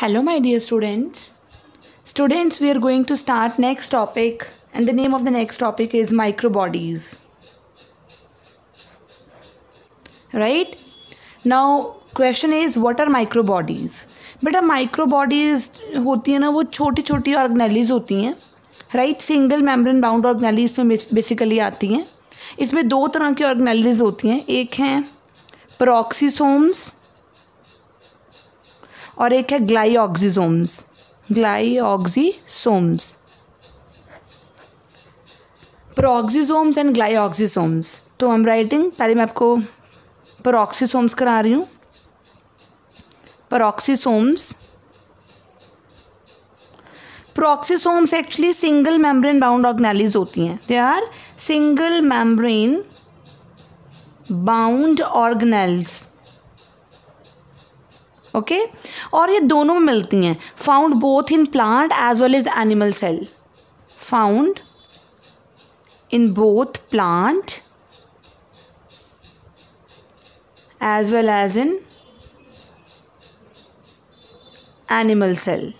hello my dear students students we are going to start next topic and the name of the next topic is microbodies right now question is what are microbodies बेटा microbodies होती हैं ना वो छोटी छोटी organelles होती हैं right single membrane bound organelles में बेसिकली आती हैं इसमें दो तरह की ऑर्गनैलीज होती हैं एक हैं प्रोक्सीसोम्स और एक है ग्लाई ऑक्जीसोम्स प्रोक्सीजोम्स एंड ग्लाईऑक्सीसोम्स तो हम राइटिंग पहले मैं आपको प्रोक्सीसोम्स करा रही हूँ peroxisomes peroxisomes actually single membrane bound organelles होती हैं they are single membrane bound organelles okay और ये दोनों में मिलती हैं found both in plant as well as animal cell found in both plant as well as in animal cell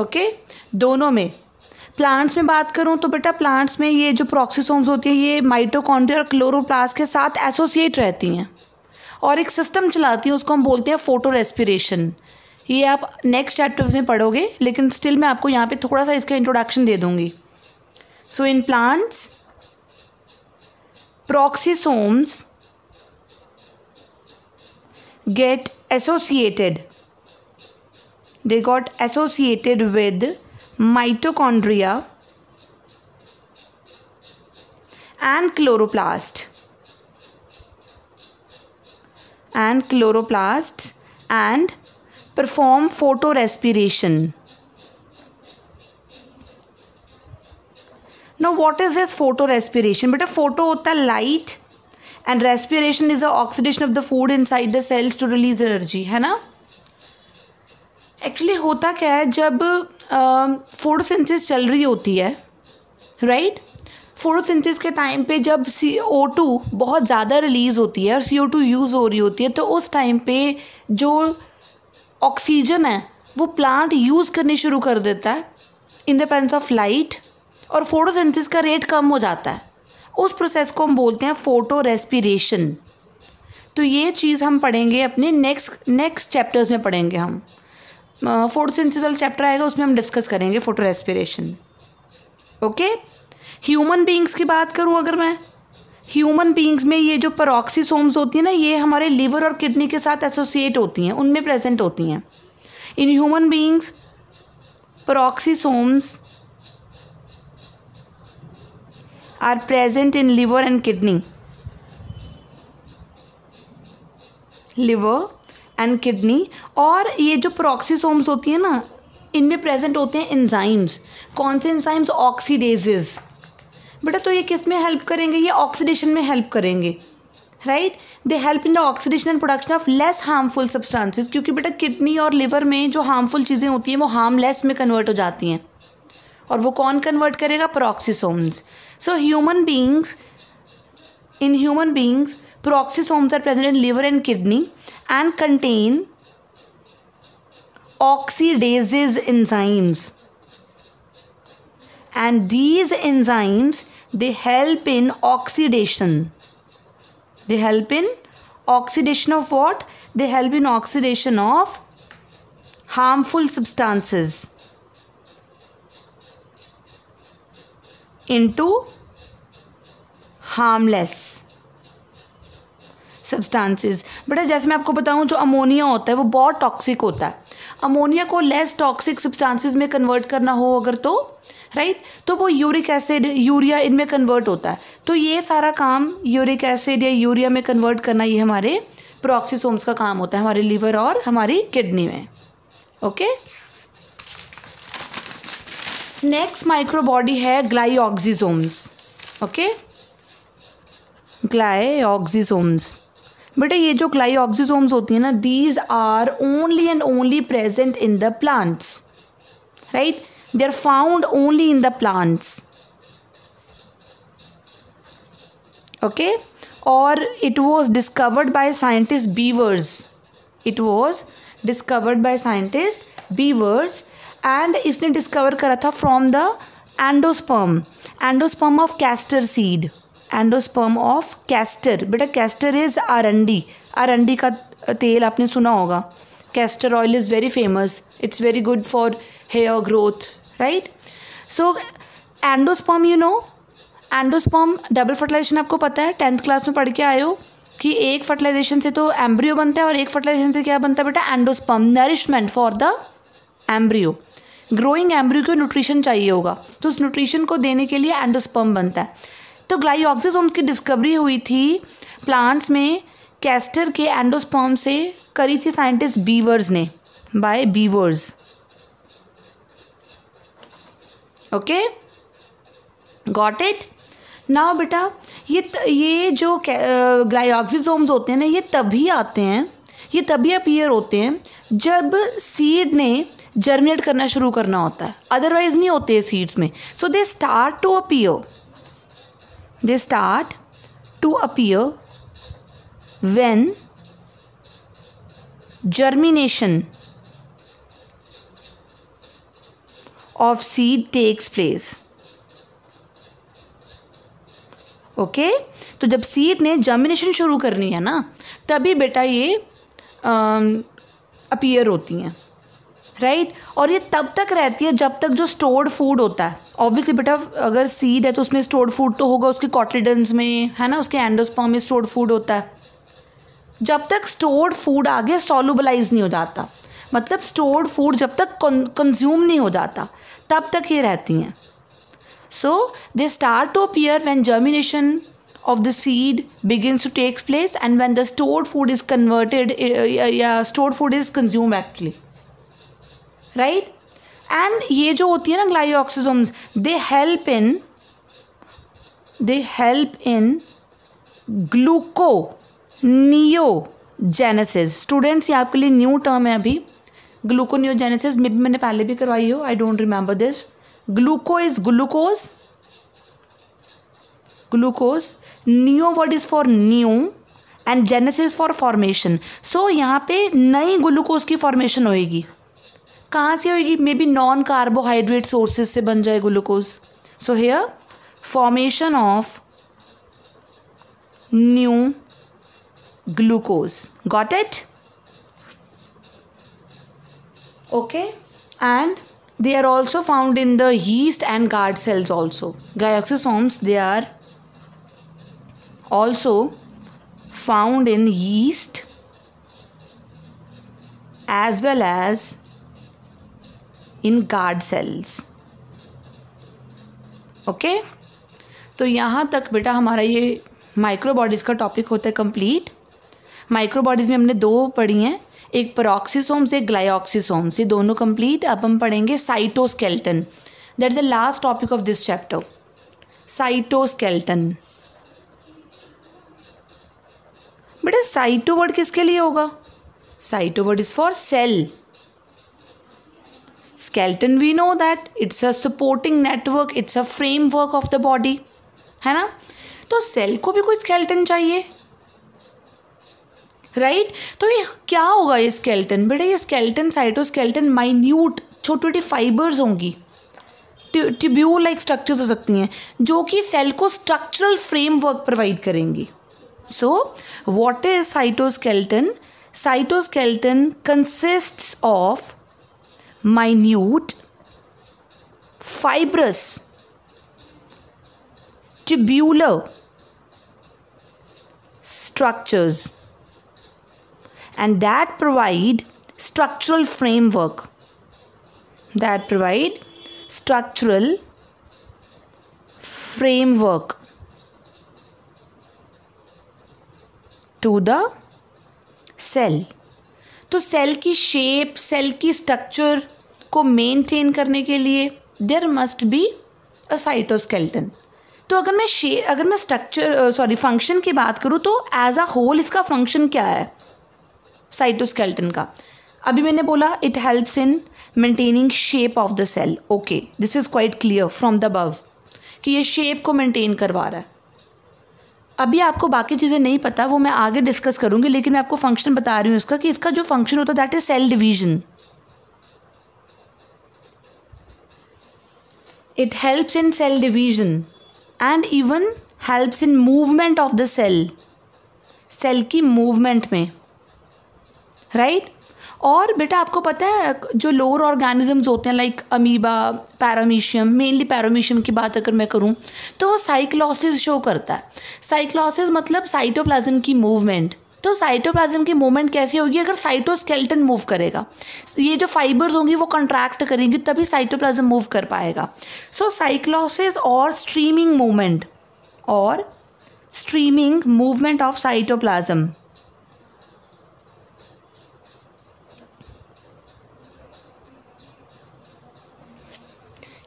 okay दोनों में प्लांट्स में बात करूं तो बेटा प्लांट्स में ये जो प्रोक्सीसोम्स होती है ये माइटोकॉन्ड्रिया और क्लोरोप्लास्ट के साथ एसोसिएट रहती हैं और एक सिस्टम चलाती हूँ उसको हम बोलते हैं फ़ोटो रेस्पिरेशन ये आप नेक्स्ट चैप्टर में पढ़ोगे लेकिन स्टिल मैं आपको यहाँ पे थोड़ा सा इसका इंट्रोडक्शन दे दूँगी so in plants peroxisomes get associated they got associated with mitochondria and chloroplast and chloroplasts and perform photorespiration. Now what is this photorespiration? But a photo होता है light and respiration is the oxidation of the food inside the cells to release energy hai na actually होता क्या है जब photosynthesis uh, चल रही होती है राइट right? फोटोसिंथेसिस के टाइम पे जब सी ओ टू बहुत ज़्यादा रिलीज़ होती है और सी ओ टू यूज़ हो रही होती है तो उस टाइम पे जो ऑक्सीजन है वो प्लांट यूज़ करनी शुरू कर देता है in the presence of light और फोटोसिंथेसिस का रेट कम हो जाता है उस प्रोसेस को हम बोलते हैं फोटो रेस्पिरेशन तो ये चीज़ हम पढ़ेंगे अपने नेक्स्ट नेक्स्ट चैप्टर्स में पढ़ेंगे हम फोटोसिंथेसिस वाला चैप्टर आएगा उसमें हम डिस्कस करेंगे photorespiration okay human beings की बात करूँ अगर मैं ह्यूमन बींग्स में ये जो परॉक्सीसोम्स होती हैं ना ये हमारे लीवर और किडनी के साथ एसोसिएट होती हैं उनमें प्रेजेंट होती हैं in human beings peroxisomes are present in liver and kidney liver and kidney और ये जो प्रोक्सीसोम्स होती हैं ना इनमें प्रेजेंट होते हैं इन्जाइम्स कौन से इंजाइम्स ऑक्सीडेजेज़ बेटा तो ये किस में हेल्प करेंगे ये ऑक्सीडेशन में हेल्प करेंगे right they help in the oxidation and production of less harmful substances क्योंकि बेटा किडनी और लिवर में जो हार्मफुल चीज़ें होती हैं वो हार्मलेस में कन्वर्ट हो जाती हैं और वो कौन कन्वर्ट करेगा peroxisomes so human beings in human beings peroxisomes are present in liver and kidney and contain oxidases enzymes and these enzymes they help in oxidation they help in oxidation of what they help in oxidation of harmful substances into harmless substances बेटा जैसे मैं आपको बताऊं जो ammonia होता है वो बहुत टॉक्सिक होता है अमोनिया को लेस टॉक्सिक सब्सटेंसेस में कन्वर्ट करना हो अगर तो राइट तो वो यूरिक एसिड यूरिया इनमें कन्वर्ट होता है तो ये सारा काम यूरिक एसिड या यूरिया में कन्वर्ट करना ये हमारे प्रोक्सीसोम्स का काम होता है हमारे लीवर और हमारी किडनी में ओके नेक्स्ट माइक्रोबॉडी है ग्लाईऑक्सीजोम्स ओके ग्लाईऑक्सीजोम्स बेटा ये जो ग्लाईऑक्सीजोम्स होती हैं ना these are only and only present in the plants right they are found only in the plants okay or it was discovered by scientist beavers it was discovered by scientist beavers and इसने discover करा था from the endosperm endosperm of castor seed endosperm of castor बेटा castor is आरंडी आरंडी का तेल आपने सुना होगा castor oil is very famous it's very good for hair growth, right? So endosperm you know endosperm double fertilisation आपको पता है टेंथ क्लास में पढ़ के आए हो कि एक फर्टिलाइजेशन से तो एम्ब्रियो बनता है और एक फर्टिलाइजेशन से क्या बनता है बेटा endosperm nourishment for the embryo growing embryo को न्यूट्रिशन चाहिए होगा तो उस न्यूट्रिशन को देने के लिए एंडोस्पम बनता है तो ग्लाइऑक्सिसोम की डिस्कवरी हुई थी प्लांट्स में कैस्टर के एंडोस्पम से करी थी साइंटिस्ट बीवर्स ने by Beevers okay got it now बेटा ये त, ये जो ग्लाइऑक्सीजोम्स होते हैं ना ये तभी आते हैं ये तभी अपीयर होते हैं जब सीड ने जर्मिनेट करना शुरू करना होता है अदरवाइज नहीं होते सीड्स में so they start to appear they start to appear when germination of seed takes place. Okay okay? तो जब सीड ने जर्मिनेशन शुरू करनी है ना तभी बेटा ये अपीयर होती हैं राइट right? और ये तब तक रहती है जब तक जो स्टोर्ड फूड होता है ऑब्वियसली बेटा अगर सीड है तो उसमें स्टोर्ड फूड तो होगा उसके कॉटलिडन्स में है ना उसके एंडोस्पॉम में स्टोर्ड फूड होता है जब तक स्टोर्ड फूड आगे सोलुबलाइज नहीं हो जाता मतलब स्टोर्ड फूड जब तक कंज्यूम नहीं हो जाता तब तक ये रहती हैं so they start to appear when germination of the seed begins to takes place and when the stored food is converted या stored food is consume actually right and ये जो होती है ना glyoxysomes they help in they help in gluconeogenesis students ये आपके लिए new term है अभी ग्लूकोनियोजेनेसिस मे भी मैंने पहले भी करवाई हो I don't remember this gluco is glucose glucose new word is for new and genesis for formation so यहाँ पे नई ग्लूकोज की फॉर्मेशन होएगी कहाँ से होएगी may be non carbohydrate sources से बन जाए glucose so here formation of new glucose got it okay and they are also found in the yeast and guard cells also glyoxysomes they are also found in yeast as well as in guard cells okay okay? तो यहाँ तक बेटा हमारा ये microbodies का topic होता है complete microbodies में हमने दो पढ़ी हैं एक परऑक्सीसोम्स एक ग्लायोक्सीसोम ये दोनों कंप्लीट अब हम पढ़ेंगे cytoskeleton that is the last topic of this chapter cytoskeleton बेटा साइटो वर्ड किसके लिए होगा cyto word is for cell skeleton we know that it's a supporting network it's a framework of the body है ना तो cell को भी कोई स्केल्टन चाहिए राइट तो ये क्या होगा ये स्केल्टन बेटा ये स्केल्टन साइटोस्केल्टन माइन्यूट छोटी छोटी फाइबर्स होंगी ट्यूब्यूल लाइक स्ट्रक्चर्स हो सकती हैं जो कि सेल को स्ट्रक्चरल फ्रेमवर्क प्रोवाइड करेंगी so what is cytoskeleton cytoskeleton consist of minute fibrous tubular structures and that provide structural framework that provide structural framework to the cell to cell ki shape cell ki structure ko maintain karne ke liye there must be a cytoskeleton तो अगर मैं शे अगर मैं structure sorry function की बात करूँ तो एज अ होल इसका फंक्शन क्या है साइटोस्केल्टन का अभी मैंने बोला it helps in maintaining shape of the cell okay this is quite clear from the above कि ये शेप को मेंटेन करवा रहा है अभी आपको बाकी चीज़ें नहीं पता वो मैं आगे डिस्कस करूँगी लेकिन मैं आपको फंक्शन बता रही हूँ इसका कि इसका जो फंक्शन होता है that is cell division it helps in cell division and even helps in movement of the cell cell की मूवमेंट में राइट right? और बेटा आपको पता है जो लोअर ऑर्गेनिजम्स होते हैं like amoeba paramecium mainly paramecium की बात अगर मैं करूँ तो वो साइक्लॉसिस शो करता है साइक्लॉसिस मतलब साइटोप्लाज्म की मूवमेंट तो साइटोप्लाज्म की मूवमेंट कैसी होगी अगर साइटोस्केल्टन मूव करेगा ये जो फाइबर्स होंगी वो कंट्रैक्ट करेंगी तभी साइटोप्लाज्म मूव कर पाएगा सो साइक्लॉसिस और स्ट्रीमिंग मूवमेंट और streaming movement of cytoplasm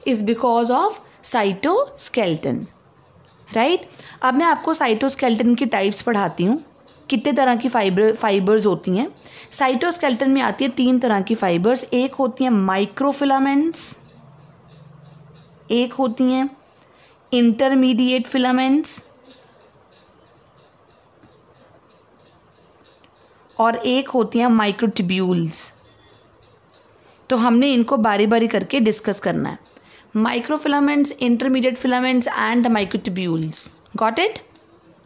is because of cytoskeleton right अब मैं आपको साइटोस्केल्टन की टाइप्स पढ़ाती हूँ कितने तरह की फाइबर फाइबर्स होती हैं साइटोस्केल्टन में आती है तीन तरह की फाइबर्स एक होती हैं माइक्रोफिलामेंट्स एक होती हैं इंटरमीडिएट फिलामेंट्स और एक होती हैं माइक्रोटिब्यूल्स तो हमने इनको बारी बारी करके डिस्कस करना है microfilaments, intermediate filaments and the microtubules. Got it?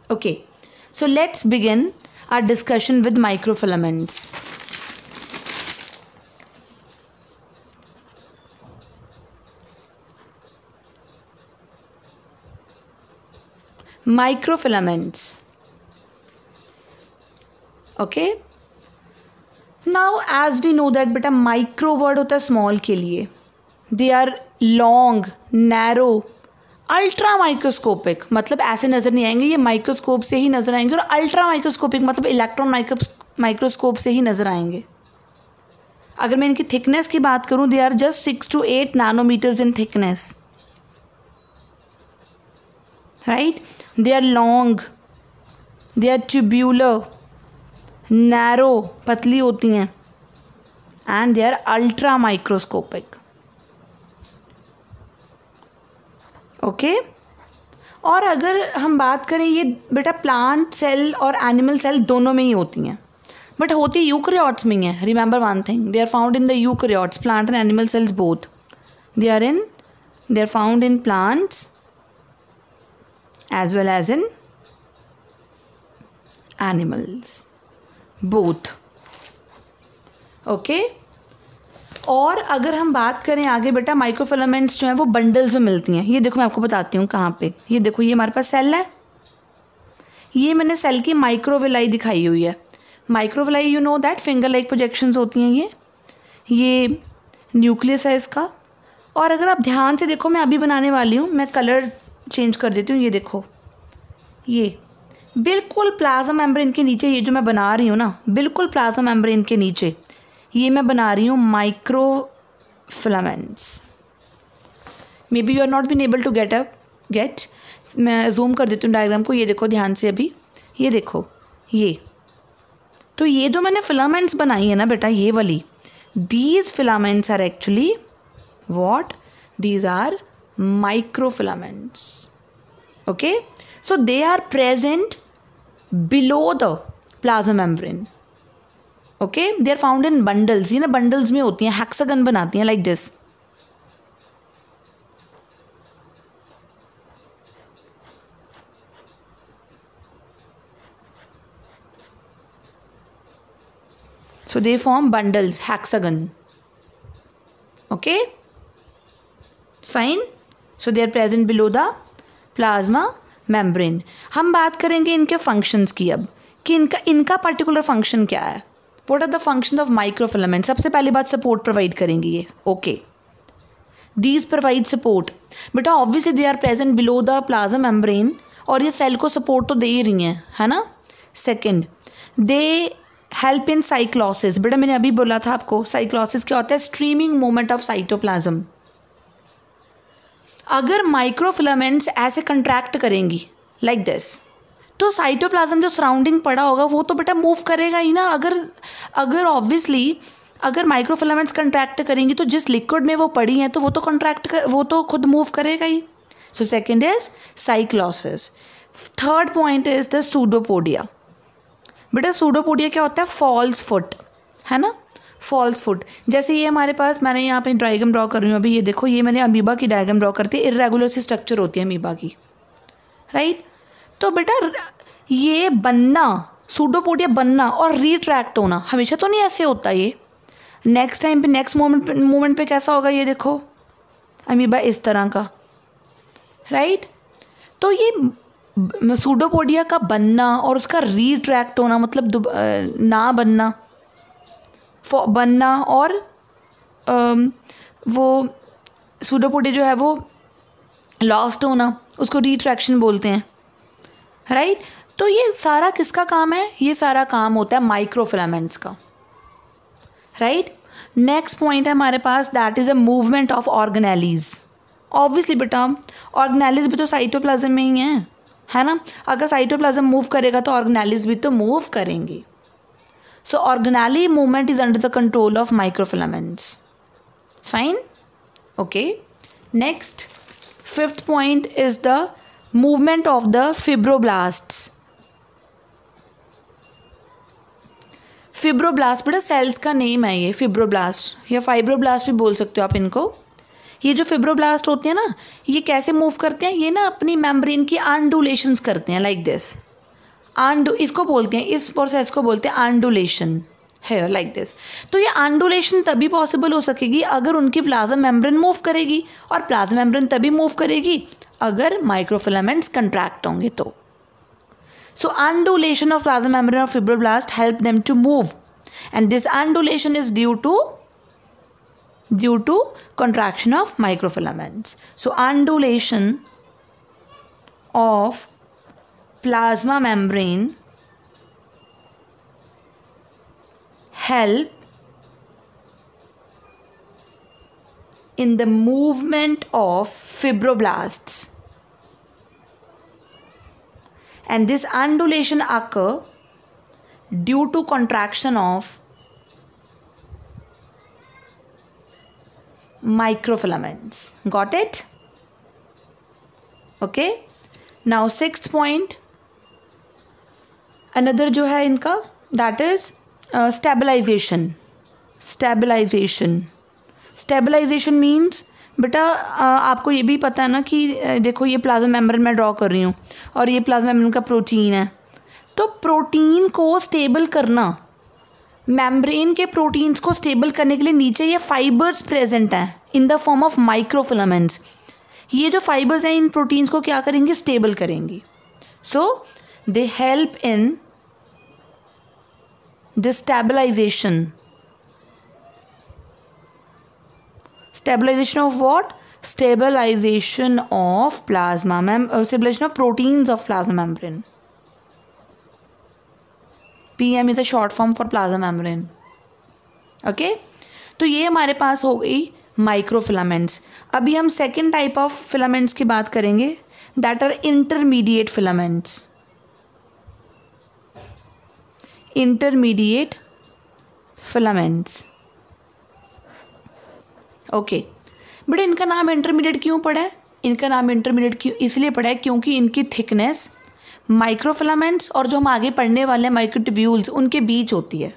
Okay. So let's begin our discussion with microfilaments. Microfilaments. Okay. Now, as we know that, but a micro word है स्मॉल के लिए they are long narrow ultramicroscopic मतलब ऐसे नज़र नहीं आएंगे ये microscope से ही नज़र आएंगे और अल्ट्रा माइक्रोस्कोपिक मतलब इलेक्ट्रॉन माइक्रो माइक्रोस्कोप से ही नज़र आएंगे अगर मैं इनकी थिकनेस की बात करूं they are just six to eight nanometers in thickness right they are long they are tubular narrow पतली होती हैं and they are ultramicroscopic okay और अगर हम बात करें ये बेटा प्लांट सेल और एनिमल सेल दोनों में ही होती हैं बट होती यूक्रियाट्स में ही है remember one thing they are found in the eukaryotes plant and animal cells both they are in they are found in plants as well as in animals both okay और अगर हम बात करें आगे बेटा माइक्रोफिलामेंट्स जो हैं वो बंडल्स में मिलती हैं ये देखो मैं आपको बताती हूँ कहाँ पे ये देखो ये हमारे पास सेल है ये मैंने सेल की माइक्रोविलाई दिखाई हुई है microvilli you know that finger like projections होती हैं ये ये न्यूक्लियस है इसका और अगर आप ध्यान से देखो मैं अभी बनाने वाली हूँ मैं कलर चेंज कर देती हूँ ये देखो ये बिल्कुल प्लाज्मा मेम्ब्रेन के नीचे ये जो मैं बना रही हूँ ना बिल्कुल प्लाज्मा मेम्ब्रेन के नीचे ये मैं बना रही हूँ microfilaments may be you are not been able to get up get मैं जूम कर देती हूँ डायग्राम को ये देखो ध्यान से अभी ये देखो ये तो ये जो मैंने फिलामेंट्स बनाई है ना बेटा ये वाली these filaments are actually what these are microfilaments okay so they are present below the plasma membrane okay they are found in bundles ये ना बंडल्स में होती हैं हैक्सागन बनाती हैं like this so they form bundles hexagon okay fine so they are present below the plasma membrane हम बात करेंगे इनके फंक्शंस की अब कि इनका इनका पर्टिकुलर फंक्शन क्या है what are the function of microfilament सबसे पहली बात सपोर्ट प्रोवाइड करेंगे ये ओके दीज प्रोवाइड सपोर्ट बेटा obviously they are present below the plasma membrane और ये सेल को सपोर्ट तो दे ही रही हैं है ना सेकेंड दे हेल्प इन साइक्लॉसिस बेटा मैंने अभी बोला था आपको साइक्लॉसिस क्या होता है स्ट्रीमिंग मोमेंट ऑफ साइटोप्लाज्म अगर माइक्रोफिलामेंट्स ऐसे कंट्रैक्ट करेंगी लाइक like दिस तो साइटोप्लाज्म जो सराउंडिंग पड़ा होगा वो तो बेटा मूव करेगा ही ना अगर अगर ऑब्वियसली अगर माइक्रोफिलामेंट्स कंट्रैक्ट करेंगी तो जिस लिक्विड में वो पड़ी हैं तो वो तो कंट्रैक्ट कर वो तो खुद मूव करेगा ही so second is cyclosis third point is the pseudopodia बेटा सूडोपोडिया क्या होता है फॉल्स फुट है ना फॉल्स फुट जैसे ये हमारे पास मैंने यहाँ पे डायग्राम ड्रॉ कर रही हूँ अभी ये देखो ये मैंने अमीबा की डायग्राम ड्रॉ करती है इरेगुलर सी स्ट्रक्चर होती है अमीबा की राइट right? तो बेटा ये बनना सूडोपोडिया बनना और रिट्रैक्ट होना हमेशा तो नहीं ऐसे होता ये नेक्स्ट टाइम पे नेक्स्ट मोमेंट मोमेंट पे कैसा होगा ये देखो अमीबा इस तरह का राइट right? तो ये सूडोपोडिया का बनना और उसका रिट्रैक्ट होना मतलब ना बनना बनना और वो सूडोपोडिया जो है वो लॉस्ट होना उसको रिट्रैक्शन बोलते हैं राइट तो ये सारा किसका काम है ये सारा काम होता है माइक्रो फिलामेंट्स का राइट नेक्स्ट पॉइंट है हमारे पास that is a movement of organelles obviously बेटा ऑर्गेनालिस भी तो साइटोप्लाज्म में ही है है ना अगर साइटोप्लाज्म मूव करेगा तो ऑर्गेनालिस भी तो मूव करेंगे so organelle movement is under the control of microfilaments fine okay next fifth point is the movement of the fibroblasts fibroblast बेटा सेल्स का नेम है ये फिब्रोब्लास्ट या फाइब्रोब्लास्ट भी बोल सकते हो आप इनको ये जो फिब्रोब्लास्ट होते हैं ना ये कैसे मूव करते हैं ये ना अपनी मेम्ब्रेन की आंडुलेशन करते हैं लाइक दिस आंडू इसको बोलते हैं इस प्रोसेस को बोलते हैं आंडुलेशन है लाइक दिस तो ये आंडुलेशन तभी पॉसिबल हो सकेगी अगर उनकी प्लाज्मा मेम्ब्रेन मूव करेगी और प्लाज्मा मेम्ब्रेन तभी मूव करेगी अगर माइक्रोफिलामेंट्स कंट्रैक्ट होंगे तो so undulation of plasma membrane of fibroblast help them to move and this undulation is due to due to contraction of microfilaments so undulation of plasma membrane help in the movement of fibroblasts and this undulation occur due to contraction of microfilaments. Got it? Okay. Now sixth point. Another jo hai inka that is uh, stabilization. Stabilization. Stabilization means बेटा आपको ये भी पता है ना कि देखो ये प्लाज्मा मेम्ब्रेन मैं ड्रॉ कर रही हूँ और ये प्लाज्मा मेम्ब्रेन का प्रोटीन है तो प्रोटीन को स्टेबल करना मेम्ब्रेन के प्रोटीन्स को स्टेबल करने के लिए नीचे ये फाइबर्स प्रेजेंट हैं in the form of microfilaments ये जो फाइबर्स हैं इन प्रोटीन्स को क्या करेंगे स्टेबल करेंगी so they help in the stabilisation stabilisation of what stabilisation of plasma mem stabilisation of proteins of plasma membrane P M is a short form for plasma membrane okay तो ये हमारे पास हो गई microfilaments अभी हम second type of filaments की बात करेंगे that are intermediate filaments intermediate filaments okay बेटा इनका नाम इंटरमीडिएट क्यों पड़ा है इनका नाम इंटरमीडिएट क्यों इसलिए पड़ा है क्योंकि इनकी थिकनेस माइक्रोफिलामेंट्स और जो हम आगे पढ़ने वाले हैं माइक्रोट्यूल्स उनके बीच होती है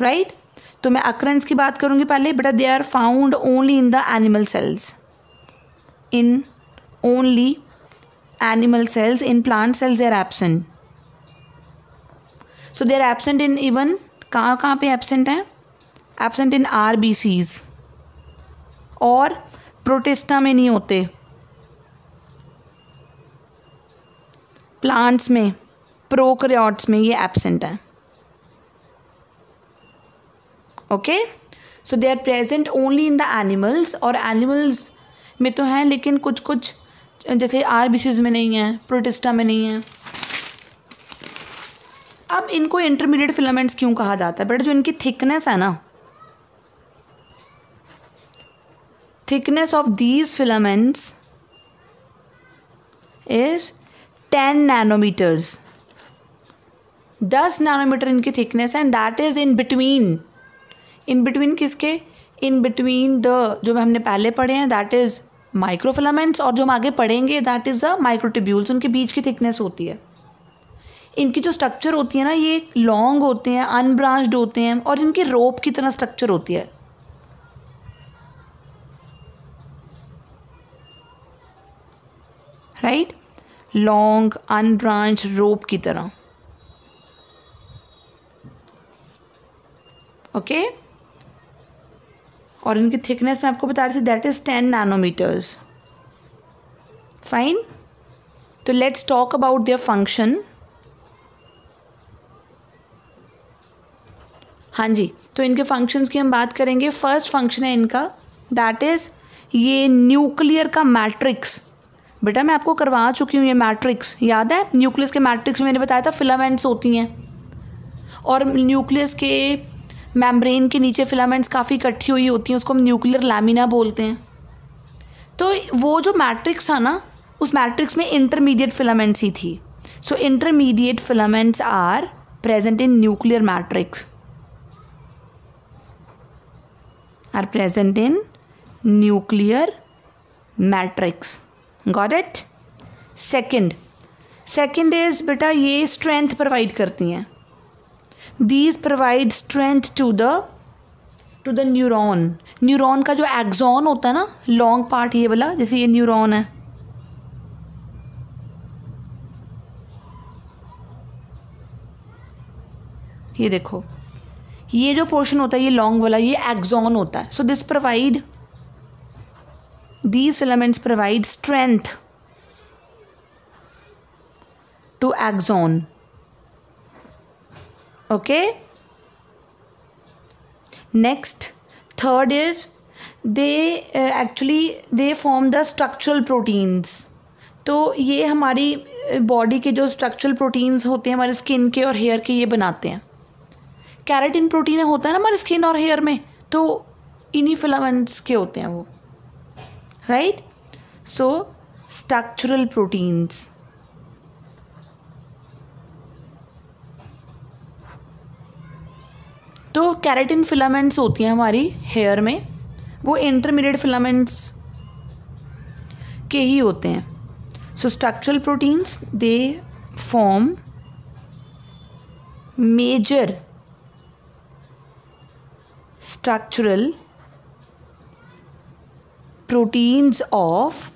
राइट right? तो मैं अक्रेंस की बात करूँगी पहले बेटा they are found only in the animal cells in only animal cells in plant cells they are absent so they are absent in even कहाँ कहाँ पे एबसेंट हैं absent in R B Cs और प्रोटेस्टा में नहीं होते plants में prokaryotes में ये एबसेंट है okay so they are present only in the animals और एनिमल्स में तो हैं लेकिन कुछ कुछ जैसे आर में नहीं है प्रोटेस्टा में नहीं है अब इनको इंटरमीडिएट फिलामेंट्स क्यों कहा जाता है बट जो इनकी थिकनेस है ना thickness of these filaments is 10 nanometers 10 nanometer इनकी थिकनेस है and that is in between in between किसके इन बिटवीन द जो हमने पहले पढ़े हैं दैट इज़ माइक्रो और जो हम आगे पढ़ेंगे दैट इज़ द माइक्रोटिब्यूल्स उनके बीच की थिकनेस होती है इनकी जो स्ट्रक्चर होती है ना ये लॉन्ग होते हैं अनब्रांच्ड होते हैं और इनकी रोप की तरह स्ट्रक्चर होती है राइट लॉन्ग अनब्रांच रोप की तरह ओके okay? और इनकी थिकनेस मैं आपको बता रही थी that is ten nanometers fine तो let's talk about their function हाँ जी तो इनके फंक्शंस की हम बात करेंगे फर्स्ट फंक्शन है इनका दैट इज़ ये न्यूक्लियर का मैट्रिक्स बेटा मैं आपको करवा चुकी हूँ ये मैट्रिक्स याद है न्यूक्लियस के मैट्रिक्स में मैंने बताया था फिलामेंट्स होती हैं और न्यूक्लियस के मैम्ब्रेन के नीचे फिलामेंट्स काफ़ी इकट्ठी हुई होती हैं उसको हम न्यूक्लियर लैमिना बोलते हैं तो वो जो मैट्रिक्स था ना उस मैट्रिक्स में इंटरमीडिएट फिलामेंट्स ही थी so intermediate filaments are present in nuclear matrix are present in nuclear matrix got it second second is बेटा ये स्ट्रेंथ प्रोवाइड करती हैं these provide strength to the to the neuron neuron का जो Exxon होता है ना लॉन्ग पार्ट ये वाला जैसे ये न्यूरोन है ये देखो ये जो पोर्शन होता है ये लॉन्ग वाला ये एग्जॉन होता है so this provide These filaments provide strength to axon. Okay? Next, third is they uh, actually they form the structural proteins. तो ये हमारी बॉडी के जो स्ट्रक्चरल प्रोटीन्स होते हैं हमारे स्किन के और हेयर के ये बनाते हैं कैरेटिन प्रोटीन होता है ना हमारे स्किन और हेयर में तो इन्हीं फिलामेंट्स के होते हैं वो right so structural proteins तो कैरेटिन फिलामेंट्स होती हैं हमारी हेयर में वो इंटरमीडिएट फिलामेंट्स के ही होते हैं so structural proteins they form major structural proteins of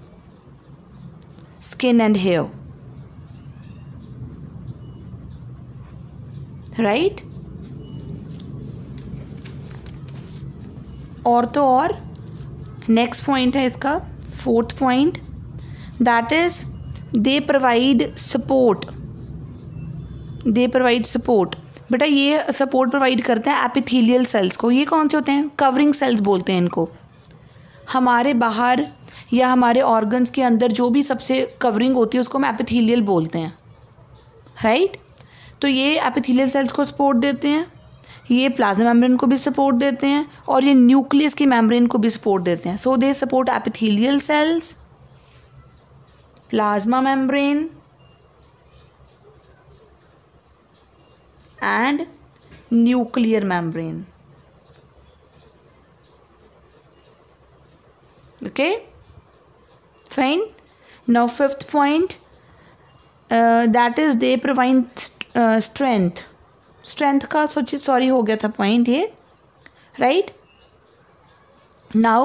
skin and hair. Right? और तो और नेक्स्ट पॉइंट है इसका fourth point that is they provide support they provide support बेटा ये सपोर्ट प्रोवाइड करते हैं एपिथीलियल सेल्स को ये कौन से होते हैं कवरिंग सेल्स बोलते हैं इनको हमारे बाहर या हमारे ऑर्गन्स के अंदर जो भी सबसे कवरिंग होती है उसको हम एपिथीलियल बोलते हैं राइट तो ये एपिथीलियल सेल्स को सपोर्ट देते हैं ये प्लाज्मा मेम्ब्रेन को भी सपोर्ट देते हैं और ये न्यूक्लियस की मेम्ब्रेन को भी सपोर्ट देते हैं so they support epithelial cells plasma membrane and nuclear membrane okay fine now fifth point uh, that is they provide st uh, strength strength ka सोचिए sorry ho gaya tha point ye right now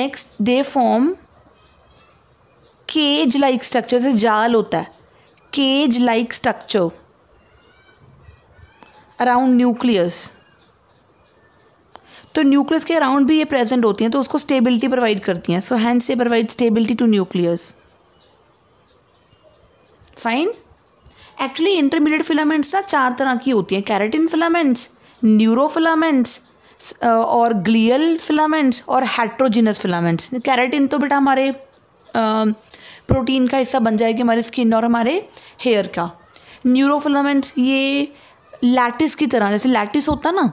next they form cage like structure से जाल होता है cage like structure around nucleus तो nucleus के around भी ये present होती हैं तो उसको स्टेबिलिटी प्रोवाइड करती हैं सो हैंड से provide stability to nucleus fine actually intermediate filaments ना चार तरह की होती हैं कैरेटिन फिलामेंट्स न्यूरोफिलामेंट्स और ग्लियल फिलामेंट्स और हेट्रोजिनस फिलामेंट्स कैरेटिन तो बेटा हमारे प्रोटीन uh, का हिस्सा बन जाएगी हमारी स्किन और हमारे हेयर का न्यूरोफिलामेंट्स ये लैटिस की तरह जैसे लैटिस होता ना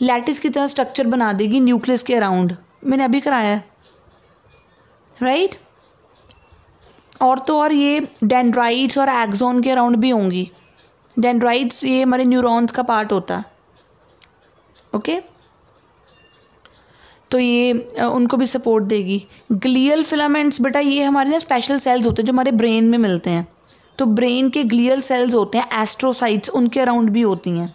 लैटिस की तरह स्ट्रक्चर बना देगी न्यूक्लियस के अराउंड मैंने अभी कराया है राइट और तो और ये डेंड्राइड्स और एग्जोन के अराउंड भी होंगी डेंड्राइड्स ये हमारे न्यूरॉन्स का पार्ट होता है ओके तो ये उनको भी सपोर्ट देगी ग्लियल फिलामेंट्स बेटा ये हमारे ना स्पेशल सेल्स होते हैं जो हमारे ब्रेन में मिलते हैं तो ब्रेन के ग्लियल सेल्स होते हैं एस्ट्रोसाइट्स उनके अराउंड भी होती हैं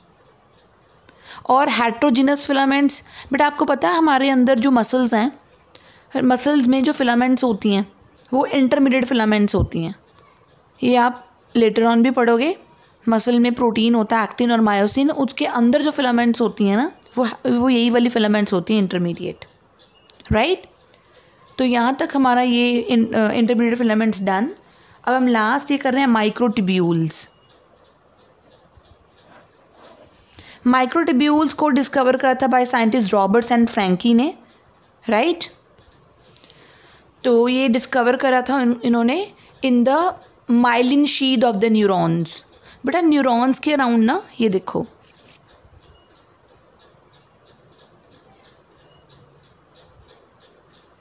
और हाइड्रोजिनस फिलामेंट्स बट आपको पता है हमारे अंदर जो मसल्स हैं मसल्स में जो फिलामेंट्स होती हैं वो इंटरमीडिएट फिलामेंट्स होती हैं ये आप लेटर ऑन भी पढ़ोगे मसल में प्रोटीन होता है एक्टिन और मायोसिन उसके अंदर जो फिलामेंट्स होती हैं ना वो वो यही वाली फिलामेंट्स होती हैं इंटरमीडिएट राइट तो यहाँ तक हमारा ये इंटरमीडिएट फिलामेंट्स डन अब हम लास्ट ये कर रहे हैं माइक्रोटिब्यूल्स माइक्रोटिब्यूल्स को डिस्कवर करा था by scientist Roberts and Franky ने राइट right? तो ये डिस्कवर करा था इन्होंने in the myelin sheath of the neurons बेटा न्यूरॉन्स के अराउंड ना ये देखो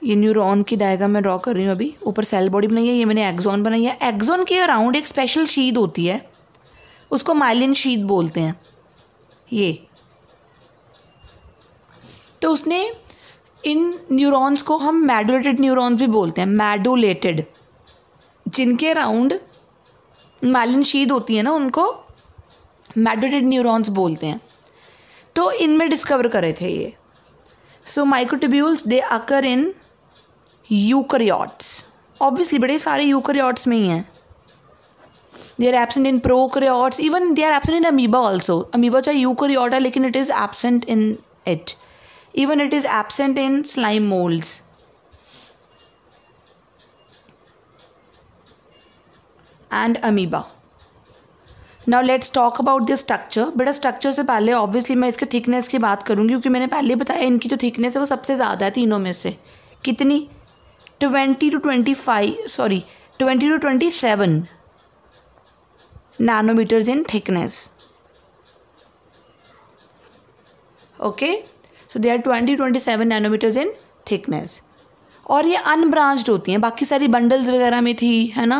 ये न्यूरॉन की डायग्राम मैं ड्रॉ कर रही हूँ अभी ऊपर सेल बॉडी बनाई है ये मैंने एक्जोन बनाई है एक्जोन के अराउंड एक स्पेशल शीद होती है उसको माइलिन शीद बोलते हैं ये तो उसने इन न्यूरॉन्स को हम मैडोलेटेड न्यूरॉन्स भी बोलते हैं मैडोलेटेड जिनके राउंड मैलिन शीद होती है ना उनको मैडुलेटेड न्यूरॉन्स बोलते हैं तो इनमें डिस्कवर करे थे ये so microtubules they occur in eukaryotes obviously बड़े सारे यूकरियोट्स में ही हैं they absent in prokaryotes even they are absent in amoeba also amoeba चाहे यू क्रियॉर्ट है लेकिन it is absent in it even it is absent in slime moulds and amoeba now let's talk about this structure बेटा structure से पहले obviously मैं इसके thickness की बात करूँगी क्योंकि मैंने पहले बताया इनकी जो थिकनेस है वो सबसे ज़्यादा है तीनों में से कितनी twenty two twenty five sorry twenty two twenty seven nanometers in thickness okay so they are 20 27 nanometers in thickness और ये अनब्रांच्ड होती हैं बाकी सारी बंडल्स वगैरह में थी है ना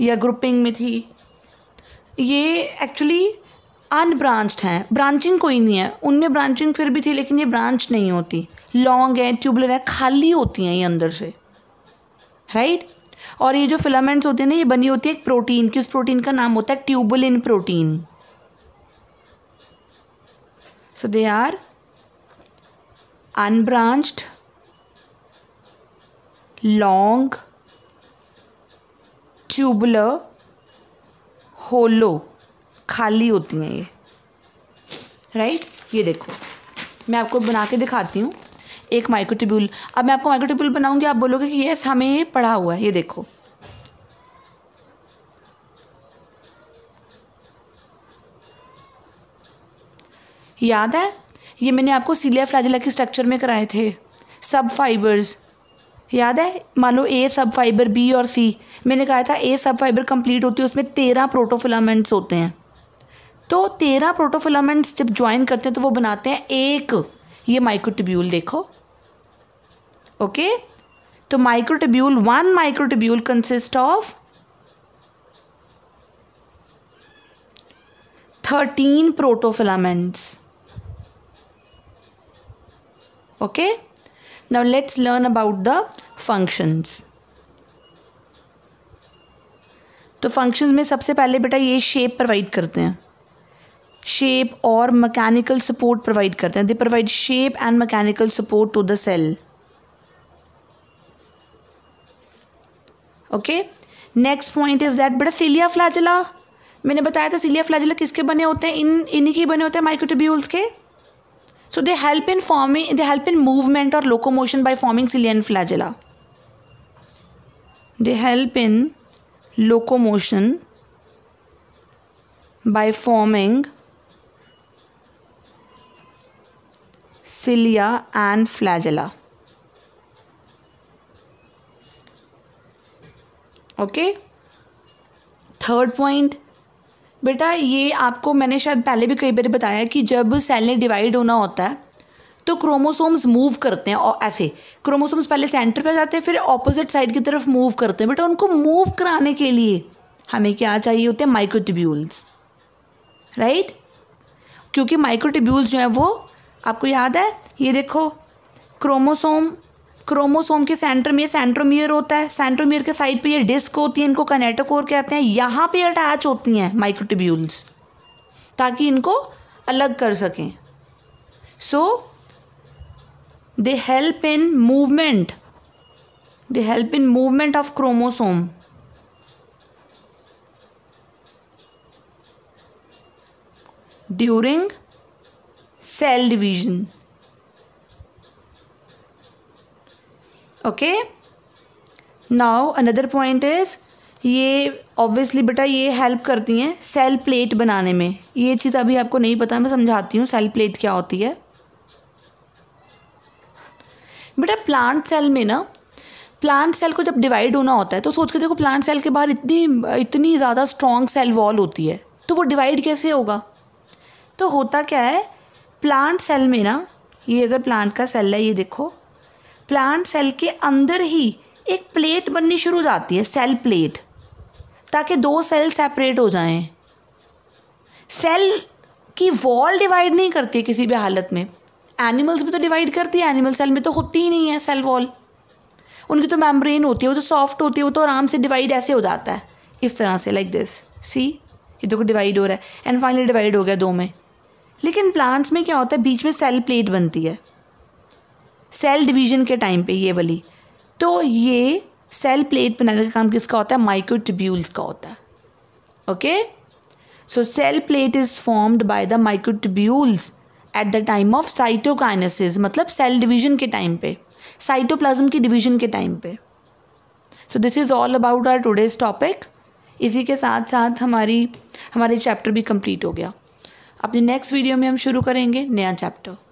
या ग्रुपिंग में थी ये एक्चुअली अनब्रांच्ड हैं ब्रांचिंग कोई नहीं है उनमें ब्रांचिंग फिर भी थी लेकिन ये ब्रांच नहीं होती लॉन्ग है ट्यूबलर है खाली होती हैं ये अंदर से राइट right? और ये जो फिलामेंट्स होते हैं ना ये बनी होती है एक प्रोटीन की उस प्रोटीन का नाम होता है tubulin protein so they are unbranched long tubular hollow खाली होती हैं ये राइट right? ये देखो मैं आपको बना के दिखाती हूँ एक माइक्रोट्यूब्यूल अब मैं आपको माइक्रोट्यूब्यूल बनाऊंगी आप बोलोगे कि यस हमें ये पढ़ा हुआ है ये देखो याद है ये मैंने आपको सीलिया फ्लाजिला के स्ट्रक्चर में कराए थे सब फाइबर्स याद है मान लो ए सब फाइबर बी और सी मैंने कहा था ए सब फाइबर कंप्लीट होती है उसमें तेरह प्रोटोफिलामेंट्स होते हैं तो तेरह प्रोटोफिलामेंट्स जब ज्वाइन करते हैं तो वो बनाते हैं एक ये माइक्रोटिब्यूल देखो ओके तो microtubule one microtubule consist of thirteen protofilaments okay now let's learn about the functions तो फंक्शंस में सबसे पहले बेटा ये शेप प्रोवाइड करते हैं शेप और मैकेनिकल सपोर्ट प्रोवाइड करते हैं they provide shape and mechanical support to the cell okay next point is that बेटा सीलिया फ्लाजिला मैंने बताया था सीलिया फ्लाजिला किसके बने होते हैं इन इन्हीं के बने होते हैं माइक्रोटिब्यूल्स के so they help in forming they help in movement और locomotion by forming and flagella they help in locomotion by forming cilia and flagella okay third point बेटा ये आपको मैंने शायद पहले भी कई बार बताया कि जब सेल ने डिवाइड होना होता है तो क्रोमोसोम्स मूव करते हैं और ऐसे क्रोमोसोम्स पहले सेंटर पे जाते हैं फिर ऑपोजिट साइड की तरफ मूव करते हैं बेटा उनको मूव कराने के लिए हमें क्या चाहिए होते हैं माइक्रोटिब्यूल्स राइट क्योंकि माइक्रोटिब्यूल्स जो हैं वो आपको याद है ये देखो क्रोमोसोम क्रोमोसोम के सेंटर में सेंट्रोमियर होता है सेंट्रोमियर के साइड पे ये डिस्क होती है इनको कनेटोकोर कहते हैं यहाँ पे अटैच होती हैं माइक्रोटिब्यूल्स ताकि इनको अलग कर सकें so they help in movement they help in movement of chromosome during cell division okay now another point is ये ऑब्वियसली बेटा ये हेल्प करती हैं सेल प्लेट बनाने में ये चीज़ अभी आपको नहीं पता मैं समझाती हूँ सेल प्लेट क्या होती है बेटा प्लांट सेल में ना प्लांट सेल को जब डिवाइड होना होता है तो सोच के देखो प्लांट सेल के बाहर इतनी इतनी ज़्यादा स्ट्रॉन्ग सेल वॉल होती है तो वो डिवाइड कैसे होगा तो होता क्या है प्लांट सेल में ना ये अगर प्लांट का सेल है ये देखो प्लांट सेल के अंदर ही एक प्लेट बननी शुरू हो जाती है सेल प्लेट ताकि दो सेल सेपरेट हो जाएं सेल की वॉल डिवाइड नहीं करती किसी भी हालत में एनिमल्स तो में तो डिवाइड करती है एनिमल सेल में तो होती ही नहीं है सेल वॉल उनकी तो मेम्ब्रेन होती है वो तो सॉफ्ट होती है वो तो आराम से डिवाइड ऐसे हो जाता है इस तरह से लाइक दिस सी ये देखो डिवाइड हो रहा है एंड फाइनली डिवाइड हो गया दो में लेकिन प्लांट्स में क्या होता है बीच में सेल प्लेट बनती है सेल डिवीजन के टाइम पे ये वाली तो ये सेल प्लेट बनाने का काम किसका होता है माइक्रोटिब्यूल्स का होता है okay so cell plate is formed by the microtubules at the time of cytokinesis मतलब सेल डिवीजन के टाइम पे साइटोप्लाज्म की डिवीजन के टाइम पे so this is all about our today's topic इसी के साथ साथ हमारी हमारे चैप्टर भी कंप्लीट हो गया अपनी नेक्स्ट वीडियो में हम शुरू करेंगे नया चैप्टर